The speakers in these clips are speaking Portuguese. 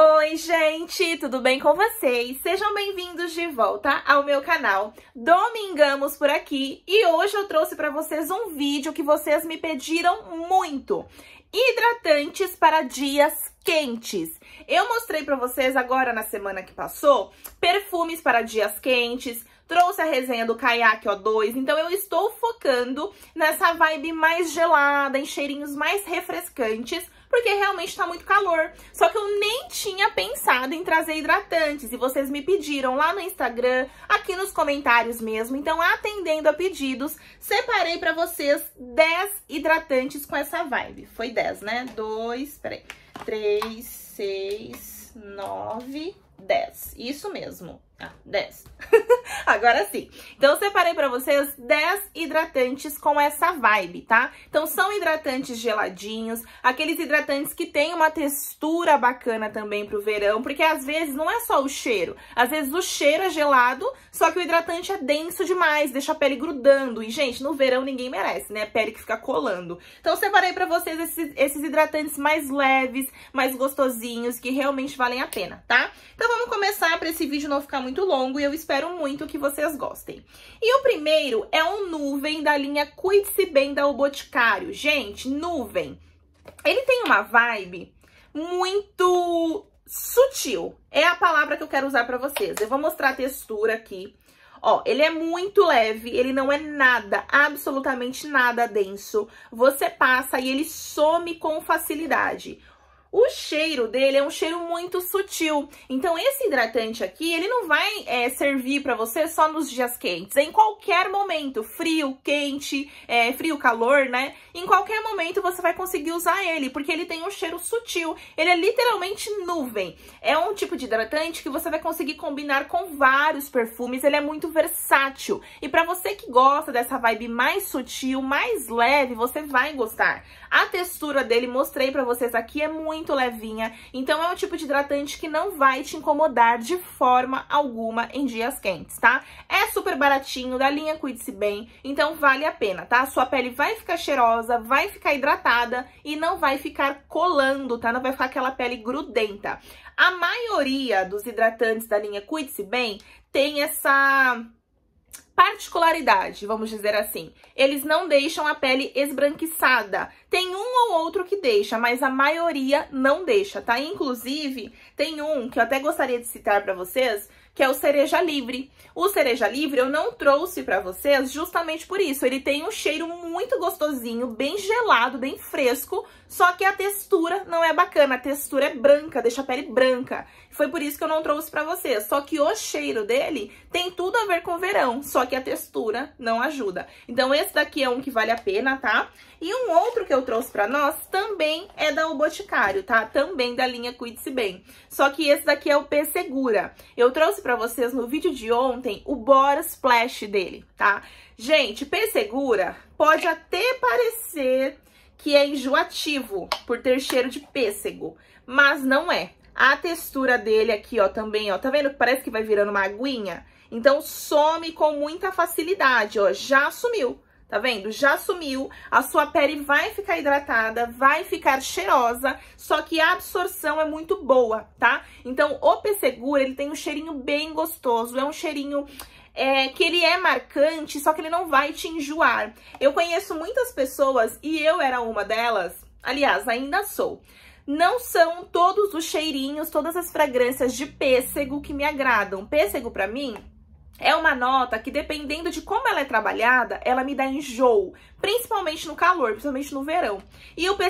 Oi, gente, tudo bem com vocês? Sejam bem-vindos de volta ao meu canal Domingamos por aqui e hoje eu trouxe para vocês um vídeo que vocês me pediram muito hidratantes para dias quentes. Eu mostrei para vocês agora na semana que passou perfumes para dias quentes, trouxe a resenha do Kayak O2, então eu estou focando nessa vibe mais gelada, em cheirinhos mais refrescantes porque realmente tá muito calor. Só que eu nem tinha pensado em trazer hidratantes, e vocês me pediram lá no Instagram, aqui nos comentários mesmo. Então, atendendo a pedidos, separei pra vocês 10 hidratantes com essa vibe. Foi 10, né? 2, peraí, 3, 6, 9, 10. Isso mesmo. Tá, ah, 10. Agora sim. Então, eu separei pra vocês 10 hidratantes com essa vibe, tá? Então, são hidratantes geladinhos, aqueles hidratantes que têm uma textura bacana também pro verão, porque às vezes não é só o cheiro. Às vezes o cheiro é gelado, só que o hidratante é denso demais, deixa a pele grudando. E, gente, no verão ninguém merece, né? Pele que fica colando. Então, eu separei pra vocês esses, esses hidratantes mais leves, mais gostosinhos, que realmente valem a pena, tá? Então, vamos começar pra esse vídeo não ficar muito muito longo e eu espero muito que vocês gostem. E o primeiro é um nuvem da linha Cuide-se Bem da O Boticário. Gente, nuvem. Ele tem uma vibe muito sutil. É a palavra que eu quero usar pra vocês. Eu vou mostrar a textura aqui. Ó, ele é muito leve, ele não é nada, absolutamente nada denso. Você passa e ele some com facilidade. O cheiro dele é um cheiro muito sutil. Então, esse hidratante aqui, ele não vai é, servir para você só nos dias quentes. Em qualquer momento, frio, quente, é, frio, calor, né? Em qualquer momento você vai conseguir usar ele, porque ele tem um cheiro sutil. Ele é literalmente nuvem. É um tipo de hidratante que você vai conseguir combinar com vários perfumes. Ele é muito versátil. E para você que gosta dessa vibe mais sutil, mais leve, você vai gostar. A textura dele, mostrei para vocês aqui, é muito muito levinha, então é um tipo de hidratante que não vai te incomodar de forma alguma em dias quentes, tá? É super baratinho, da linha Cuide-se Bem, então vale a pena, tá? Sua pele vai ficar cheirosa, vai ficar hidratada e não vai ficar colando, tá? Não vai ficar aquela pele grudenta. A maioria dos hidratantes da linha Cuide-se Bem tem essa particularidade, vamos dizer assim. Eles não deixam a pele esbranquiçada. Tem um ou outro que deixa, mas a maioria não deixa, tá? Inclusive, tem um que eu até gostaria de citar para vocês, que é o cereja livre. O cereja livre eu não trouxe para vocês justamente por isso. Ele tem um cheiro muito gostosinho, bem gelado, bem fresco, só que a textura não é bacana, a textura é branca, deixa a pele branca. Foi por isso que eu não trouxe para vocês. Só que o cheiro dele tem tudo a ver com verão, só que a textura não ajuda. Então esse daqui é um que vale a pena, tá? E um outro que eu trouxe para nós também é da O Boticário, tá? Também da linha Cuide-se Bem. Só que esse daqui é o P Segura. Eu trouxe para vocês no vídeo de ontem o Bora Splash dele, tá? Gente, P pode até parecer que é enjoativo por ter cheiro de pêssego, mas não é. A textura dele aqui, ó, também, ó, tá vendo? Parece que vai virando uma aguinha. Então, some com muita facilidade, ó, já sumiu. Tá vendo? Já sumiu, a sua pele vai ficar hidratada, vai ficar cheirosa, só que a absorção é muito boa, tá? Então, o Pessegura, ele tem um cheirinho bem gostoso, é um cheirinho... É, que ele é marcante, só que ele não vai te enjoar. Eu conheço muitas pessoas, e eu era uma delas, aliás, ainda sou, não são todos os cheirinhos, todas as fragrâncias de pêssego que me agradam. Pêssego, para mim, é uma nota que, dependendo de como ela é trabalhada, ela me dá enjoo, principalmente no calor, principalmente no verão. E o P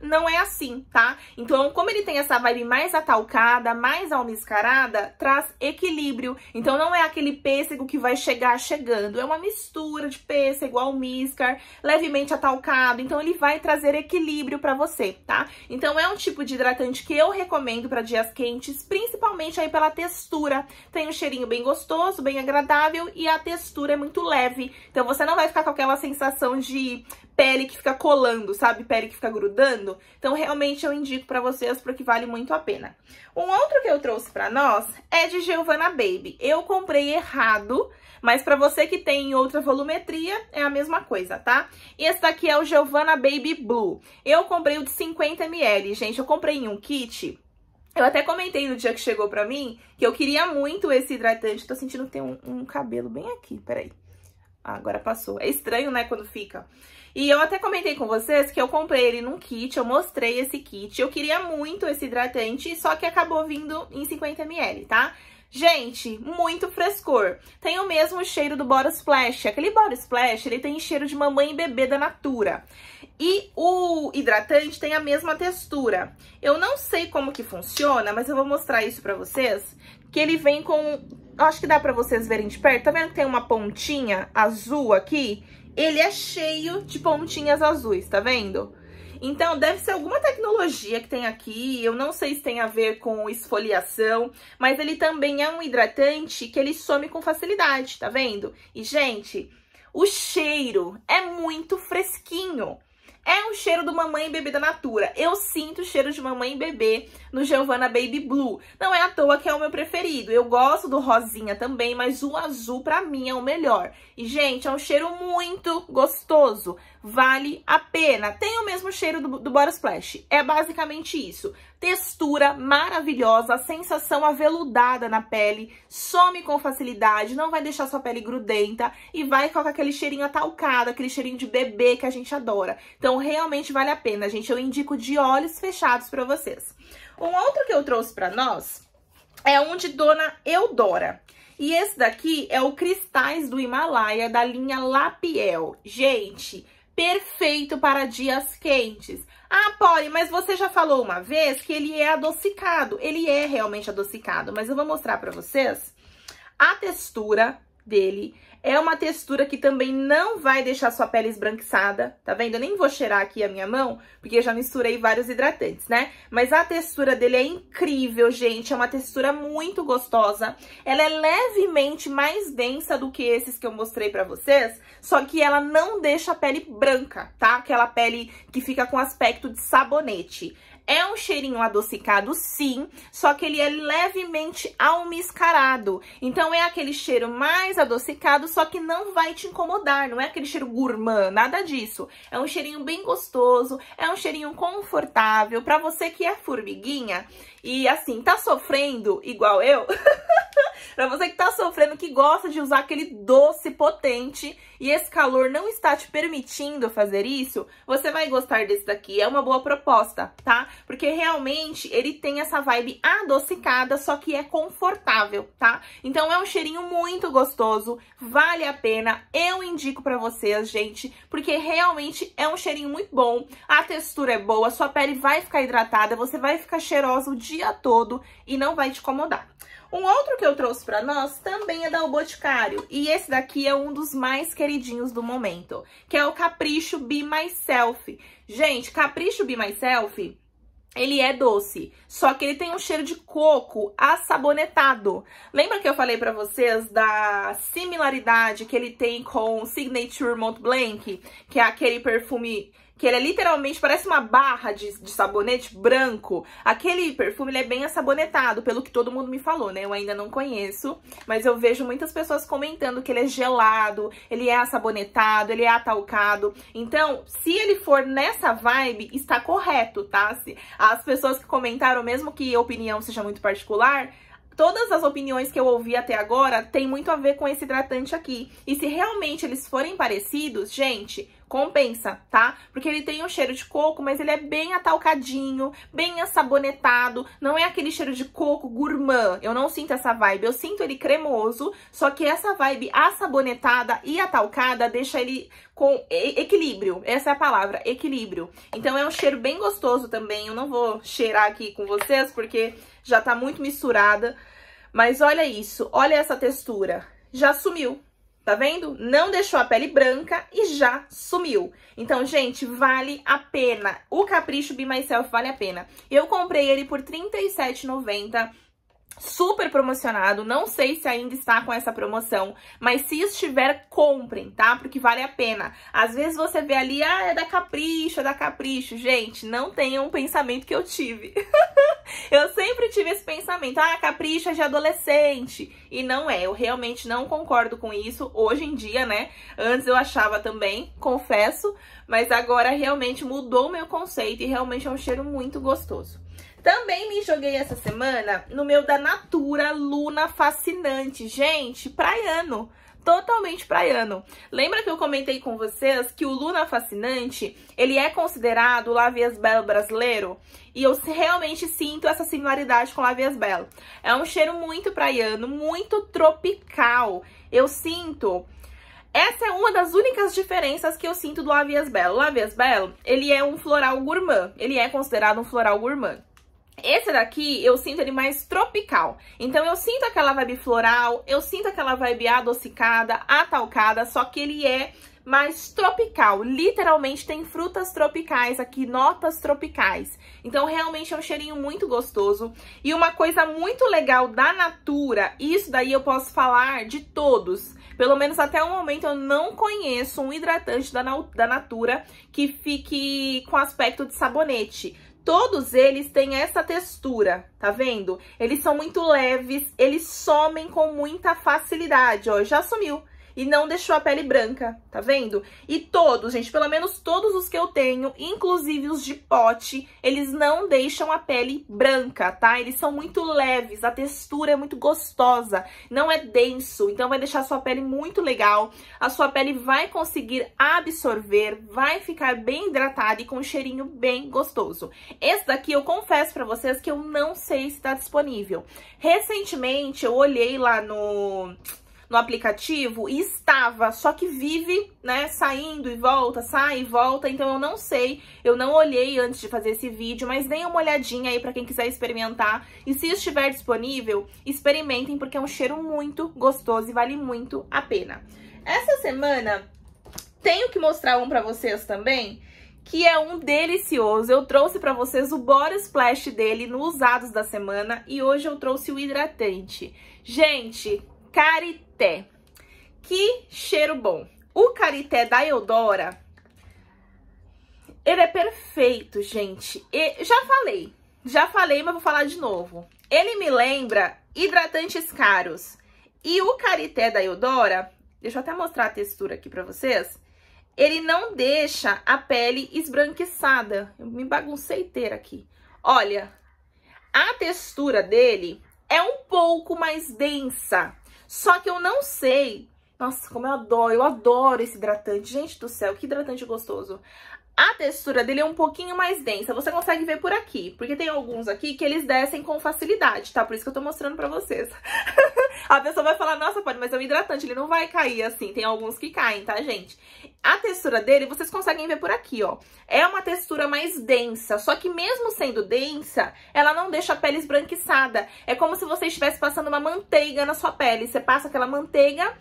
não é assim, tá? Então, como ele tem essa vibe mais atalcada, mais almiscarada, traz equilíbrio. Então, não é aquele pêssego que vai chegar chegando, é uma mistura de pêssego, almíscar, levemente atalcado. Então, ele vai trazer equilíbrio para você, tá? Então, é um tipo de hidratante que eu recomendo para dias quentes, principalmente aí pela textura. Tem um cheirinho bem gostoso, bem agradável e a textura é muito leve. Então, você não vai ficar com aquela sensação questão de pele que fica colando, sabe? Pele que fica grudando. Então, realmente, eu indico pra vocês porque vale muito a pena. Um outro que eu trouxe pra nós é de Giovanna Baby. Eu comprei errado, mas pra você que tem outra volumetria, é a mesma coisa, tá? Esse daqui é o Giovanna Baby Blue. Eu comprei o de 50ml, gente. Eu comprei em um kit... Eu até comentei no dia que chegou pra mim que eu queria muito esse hidratante. Tô sentindo que tem um, um cabelo bem aqui, peraí. Ah, agora passou. É estranho, né, quando fica. E eu até comentei com vocês que eu comprei ele num kit, eu mostrei esse kit. Eu queria muito esse hidratante, só que acabou vindo em 50ml, tá? Gente, muito frescor. Tem o mesmo cheiro do Body Splash. Aquele Body Splash, ele tem cheiro de mamãe e bebê da Natura. E o hidratante tem a mesma textura. Eu não sei como que funciona, mas eu vou mostrar isso pra vocês que ele vem com... Acho que dá pra vocês verem de perto. Tá vendo que tem uma pontinha azul aqui? Ele é cheio de pontinhas azuis, tá vendo? Então, deve ser alguma tecnologia que tem aqui, eu não sei se tem a ver com esfoliação, mas ele também é um hidratante que ele some com facilidade, tá vendo? E, gente, o cheiro é muito fresquinho é um cheiro do mamãe e bebê da Natura. Eu sinto o cheiro de mamãe e bebê no Giovanna Baby Blue. Não é à toa que é o meu preferido. Eu gosto do rosinha também, mas o azul pra mim é o melhor. E, gente, é um cheiro muito gostoso. Vale a pena. Tem o mesmo cheiro do, do Bora Splash. É basicamente isso textura maravilhosa, sensação aveludada na pele, some com facilidade, não vai deixar sua pele grudenta e vai ficar com aquele cheirinho atalcado, aquele cheirinho de bebê que a gente adora. Então realmente vale a pena, gente. Eu indico de olhos fechados para vocês. Um outro que eu trouxe para nós é um de Dona Eudora. E esse daqui é o Cristais do Himalaia, da linha Lapiel. Gente, perfeito para dias quentes. Ah, Polly, mas você já falou uma vez que ele é adocicado. Ele é realmente adocicado, mas eu vou mostrar para vocês a textura dele é uma textura que também não vai deixar sua pele esbranquiçada, tá vendo? Eu nem vou cheirar aqui a minha mão, porque eu já misturei vários hidratantes, né? Mas a textura dele é incrível, gente, é uma textura muito gostosa. Ela é levemente mais densa do que esses que eu mostrei pra vocês, só que ela não deixa a pele branca, tá? Aquela pele que fica com aspecto de sabonete. É um cheirinho adocicado, sim, só que ele é levemente almiscarado. Então é aquele cheiro mais adocicado, só que não vai te incomodar, não é aquele cheiro gourmand, nada disso. É um cheirinho bem gostoso, é um cheirinho confortável para você que é formiguinha e assim tá sofrendo igual eu. Pra você que tá sofrendo, que gosta de usar aquele doce potente e esse calor não está te permitindo fazer isso, você vai gostar desse daqui. É uma boa proposta, tá? Porque realmente ele tem essa vibe adocicada, só que é confortável, tá? Então é um cheirinho muito gostoso, vale a pena, eu indico pra vocês, gente, porque realmente é um cheirinho muito bom, a textura é boa, sua pele vai ficar hidratada, você vai ficar cheirosa o dia todo e não vai te incomodar. Um outro que eu trouxe para nós também é da O Boticário, e esse daqui é um dos mais queridinhos do momento, que é o Capricho Be Myself. Gente, Capricho Be Myself ele é doce, só que ele tem um cheiro de coco assabonetado. Lembra que eu falei para vocês da similaridade que ele tem com Signature Mont Blanc, que é aquele perfume que ele é literalmente, parece uma barra de, de sabonete branco. Aquele perfume, é bem assabonetado, pelo que todo mundo me falou, né? Eu ainda não conheço, mas eu vejo muitas pessoas comentando que ele é gelado, ele é assabonetado, ele é atalcado. Então, se ele for nessa vibe, está correto, tá? Se, as pessoas que comentaram, mesmo que a opinião seja muito particular, todas as opiniões que eu ouvi até agora têm muito a ver com esse hidratante aqui. E se realmente eles forem parecidos, gente, compensa, tá? Porque ele tem um cheiro de coco, mas ele é bem atalcadinho, bem assabonetado, não é aquele cheiro de coco gourmand. Eu não sinto essa vibe, eu sinto ele cremoso, só que essa vibe assabonetada e atalcada deixa ele com equilíbrio. Essa é a palavra, equilíbrio. Então é um cheiro bem gostoso também. Eu não vou cheirar aqui com vocês porque já tá muito misturada. Mas olha isso, olha essa textura. Já sumiu, Tá vendo? Não deixou a pele branca e já sumiu. Então, gente, vale a pena. O Capricho Be Myself vale a pena. Eu comprei ele por R$37,90 super promocionado, não sei se ainda está com essa promoção, mas se estiver, comprem, tá? Porque vale a pena. Às vezes você vê ali, ah, é da Capricho, é da Capricho. Gente, não tenha um pensamento que eu tive. eu sempre tive esse pensamento, ah, Capricho é de adolescente. E não é, eu realmente não concordo com isso hoje em dia, né? Antes eu achava também, confesso, mas agora realmente mudou o meu conceito e realmente é um cheiro muito gostoso. Também me joguei essa semana no meu da Natura Luna Fascinante. Gente, praiano. Totalmente praiano. Lembra que eu comentei com vocês que o Luna Fascinante, ele é considerado o Lavias Belo brasileiro? E eu realmente sinto essa similaridade com o Lavias Belo. É um cheiro muito praiano, muito tropical. Eu sinto essa é uma das únicas diferenças que eu sinto do Lavias Belo. O Lavias Belo, ele é um floral gourmand. Ele é considerado um floral gourmand. Esse daqui, eu sinto ele mais tropical. Então, eu sinto aquela vibe floral, eu sinto aquela vibe adocicada, atalcada, só que ele é mais tropical. Literalmente tem frutas tropicais aqui, notas tropicais. Então, realmente é um cheirinho muito gostoso. E uma coisa muito legal da Natura, isso daí eu posso falar de todos. Pelo menos até o momento eu não conheço um hidratante da, da Natura que fique com aspecto de sabonete. Todos eles têm essa textura, tá vendo? Eles são muito leves, eles somem com muita facilidade, ó, já sumiu e não deixou a pele branca, tá vendo? E todos, gente, pelo menos todos os que eu tenho, inclusive os de pote, eles não deixam a pele branca, tá? Eles são muito leves, a textura é muito gostosa, não é denso, então vai deixar a sua pele muito legal, a sua pele vai conseguir absorver, vai ficar bem hidratada e com um cheirinho bem gostoso. Esse daqui eu confesso pra vocês que eu não sei se tá disponível. Recentemente eu olhei lá no no aplicativo e estava, só que vive, né, saindo e volta, sai e volta, então eu não sei, eu não olhei antes de fazer esse vídeo, mas dêem uma olhadinha aí para quem quiser experimentar e se estiver disponível, experimentem porque é um cheiro muito gostoso e vale muito a pena. Essa semana tenho que mostrar um para vocês também, que é um delicioso. Eu trouxe para vocês o Body Splash dele no Usados da Semana e hoje eu trouxe o hidratante. Gente, Cari carité. Que cheiro bom! O carité da Eudora, ele é perfeito, gente. E já falei, já falei, mas vou falar de novo. Ele me lembra hidratantes caros. E o carité da Eudora, deixa eu até mostrar a textura aqui pra vocês, ele não deixa a pele esbranquiçada. Eu me baguncei inteira aqui. Olha, a textura dele é um pouco mais densa só que eu não sei... Nossa, como eu adoro, eu adoro esse hidratante. Gente do céu, que hidratante gostoso. A textura dele é um pouquinho mais densa, você consegue ver por aqui, porque tem alguns aqui que eles descem com facilidade, tá? Por isso que eu tô mostrando pra vocês. a pessoa vai falar, nossa, pode, mas é um hidratante, ele não vai cair assim, tem alguns que caem, tá, gente? A textura dele, vocês conseguem ver por aqui, ó. É uma textura mais densa, só que mesmo sendo densa, ela não deixa a pele esbranquiçada. É como se você estivesse passando uma manteiga na sua pele, você passa aquela manteiga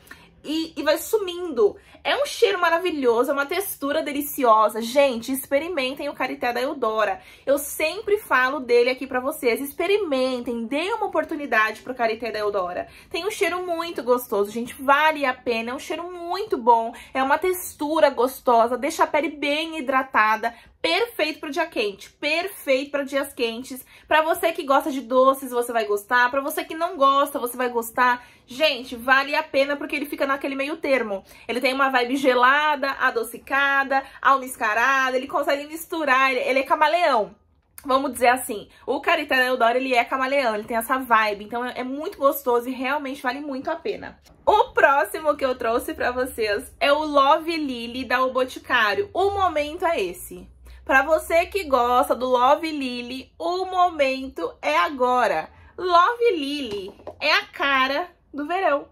e, e vai sumindo. É um cheiro maravilhoso, é uma textura deliciosa. Gente, experimentem o carité da Eudora. Eu sempre falo dele aqui pra vocês. Experimentem, deem uma oportunidade pro carité da Eudora. Tem um cheiro muito gostoso, gente. Vale a pena, é um cheiro muito bom. É uma textura gostosa, deixa a pele bem hidratada, perfeito para o dia quente, perfeito para dias quentes. Para você que gosta de doces, você vai gostar. Para você que não gosta, você vai gostar. Gente, vale a pena porque ele fica naquele meio termo. Ele tem uma vibe gelada, adocicada, almiscarada, ele consegue misturar, ele é camaleão. Vamos dizer assim, o Caritano Eudora, ele é camaleão, ele tem essa vibe, então é, é muito gostoso e realmente vale muito a pena. O próximo que eu trouxe pra vocês é o Love Lily da O Boticário. O momento é esse. Para você que gosta do Love Lily, o momento é agora. Love Lily é a cara do verão.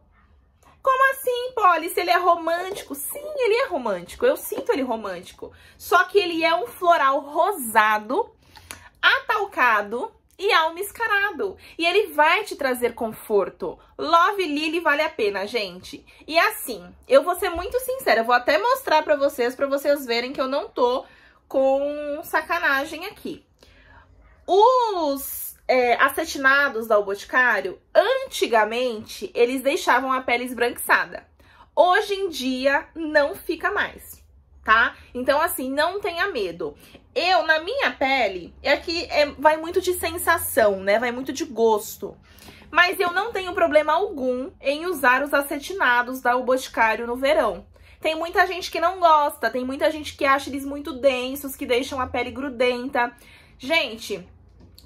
Como assim, Polly? Se ele é romântico? Sim, ele é romântico. Eu sinto ele romântico. Só que ele é um floral rosado, atalcado e almiscarado. E ele vai te trazer conforto. Love Lily vale a pena, gente. E assim, eu vou ser muito sincera. Eu vou até mostrar pra vocês, pra vocês verem que eu não tô com sacanagem aqui. Os é, acetinados da O Boticário, antigamente, eles deixavam a pele esbranquiçada. Hoje em dia, não fica mais, tá? Então, assim, não tenha medo. Eu, na minha pele, é que é, vai muito de sensação, né? Vai muito de gosto. Mas eu não tenho problema algum em usar os acetinados da O Boticário no verão. Tem muita gente que não gosta, tem muita gente que acha eles muito densos, que deixam a pele grudenta. Gente,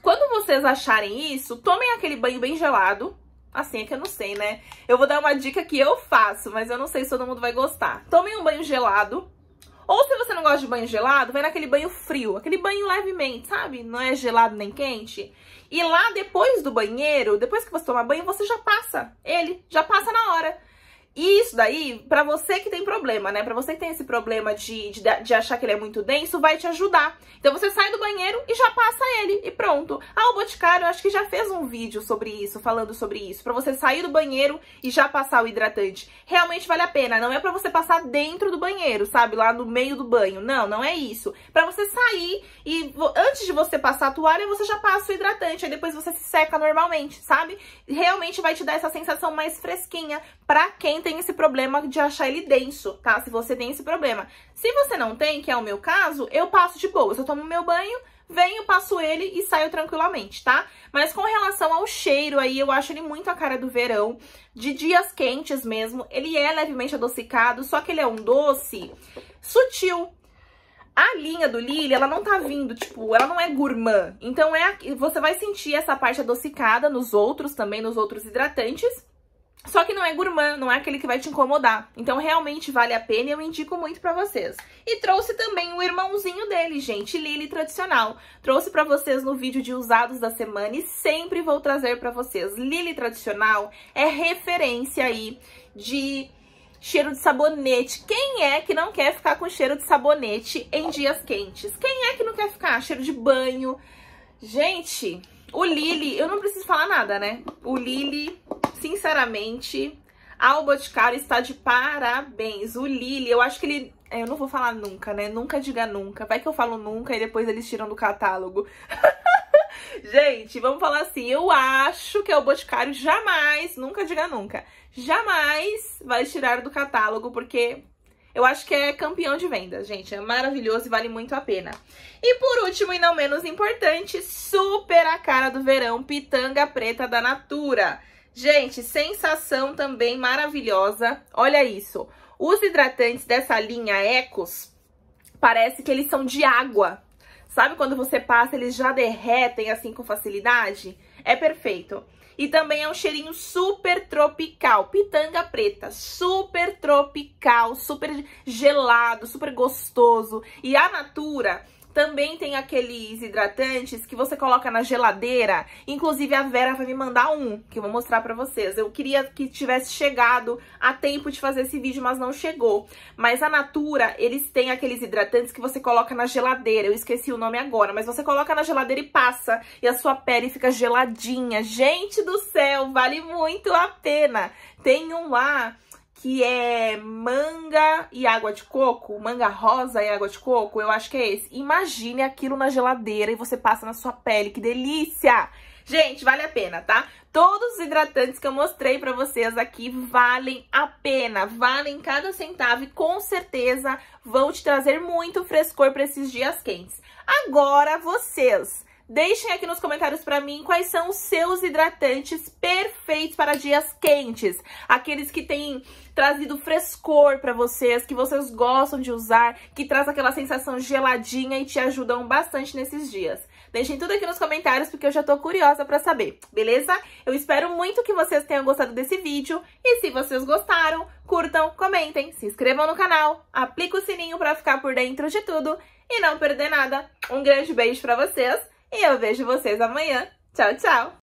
quando vocês acharem isso, tomem aquele banho bem gelado. Assim é que eu não sei, né? Eu vou dar uma dica que eu faço, mas eu não sei se todo mundo vai gostar. Tomem um banho gelado. Ou se você não gosta de banho gelado, vai naquele banho frio. Aquele banho levemente, sabe? Não é gelado nem quente. E lá, depois do banheiro, depois que você tomar banho, você já passa ele. Já passa na hora. E isso daí, pra você que tem problema, né? Pra você que tem esse problema de, de, de, achar que ele é muito denso, vai te ajudar. Então você sai do banheiro e já passa ele e pronto. Ah, o Boticário acho que já fez um vídeo sobre isso, falando sobre isso. Pra você sair do banheiro e já passar o hidratante. Realmente vale a pena. Não é pra você passar dentro do banheiro, sabe? Lá no meio do banho. Não, não é isso. Pra você sair e antes de você passar a toalha, você já passa o hidratante. Aí depois você se seca normalmente, sabe? Realmente vai te dar essa sensação mais fresquinha pra quem tem esse problema de achar ele denso, tá? Se você tem esse problema. Se você não tem, que é o meu caso, eu passo de boa. Eu tomo meu banho, venho, passo ele e saio tranquilamente, tá? Mas com relação ao cheiro aí, eu acho ele muito a cara do verão, de dias quentes mesmo. Ele é levemente adocicado, só que ele é um doce sutil. A linha do Lily, ela não tá vindo, tipo, ela não é gourmand. Então é, você vai sentir essa parte adocicada nos outros também, nos outros hidratantes. Só que não é gourmand, não é aquele que vai te incomodar. Então realmente vale a pena e eu indico muito para vocês. E trouxe também o irmãozinho dele, gente, Lily tradicional. Trouxe para vocês no vídeo de usados da semana e sempre vou trazer para vocês. Lily tradicional é referência aí de cheiro de sabonete. Quem é que não quer ficar com cheiro de sabonete em dias quentes? Quem é que não quer ficar cheiro de banho? Gente, o Lily, eu não preciso falar nada, né? O Lily sinceramente, ah, o Boticário está de parabéns. O Lili, eu acho que ele. É, eu não vou falar nunca, né? Nunca diga nunca. Vai que eu falo nunca e depois eles tiram do catálogo. Gente, vamos falar assim. Eu acho que o Boticário jamais, nunca diga nunca, jamais vai tirar do catálogo, porque eu acho que é campeão de vendas, gente. É maravilhoso e vale muito a pena. E por último, e não menos importante, super a cara do verão, pitanga preta da Natura. Gente, sensação também maravilhosa. Olha isso. Os hidratantes dessa linha Ecos, parece que eles são de água. Sabe quando você passa, eles já derretem assim com facilidade? É perfeito. E também é um cheirinho super tropical, pitanga preta, super tropical, super gelado, super gostoso. E a Natura também tem aqueles hidratantes que você coloca na geladeira. Inclusive, a Vera vai me mandar um, que eu vou mostrar pra vocês. Eu queria que tivesse chegado a tempo de fazer esse vídeo, mas não chegou. Mas a Natura, eles têm aqueles hidratantes que você coloca na geladeira. Eu esqueci o nome agora, mas você coloca na geladeira e passa. E a sua pele fica geladinha. Gente do céu, vale muito a pena. Tem um lá que é manga e água de coco, manga rosa e água de coco, eu acho que é esse. Imagine aquilo na geladeira e você passa na sua pele, que delícia! Gente, vale a pena, tá? Todos os hidratantes que eu mostrei pra vocês aqui valem a pena, valem cada centavo e com certeza vão te trazer muito frescor pra esses dias quentes. Agora vocês Deixem aqui nos comentários para mim quais são os seus hidratantes perfeitos para dias quentes. Aqueles que têm trazido frescor para vocês, que vocês gostam de usar, que traz aquela sensação geladinha e te ajudam bastante nesses dias. Deixem tudo aqui nos comentários porque eu já tô curiosa para saber, beleza? Eu espero muito que vocês tenham gostado desse vídeo e se vocês gostaram, curtam, comentem, se inscrevam no canal, aplica o sininho para ficar por dentro de tudo e não perder nada. Um grande beijo para vocês! E eu vejo vocês amanhã. Tchau, tchau!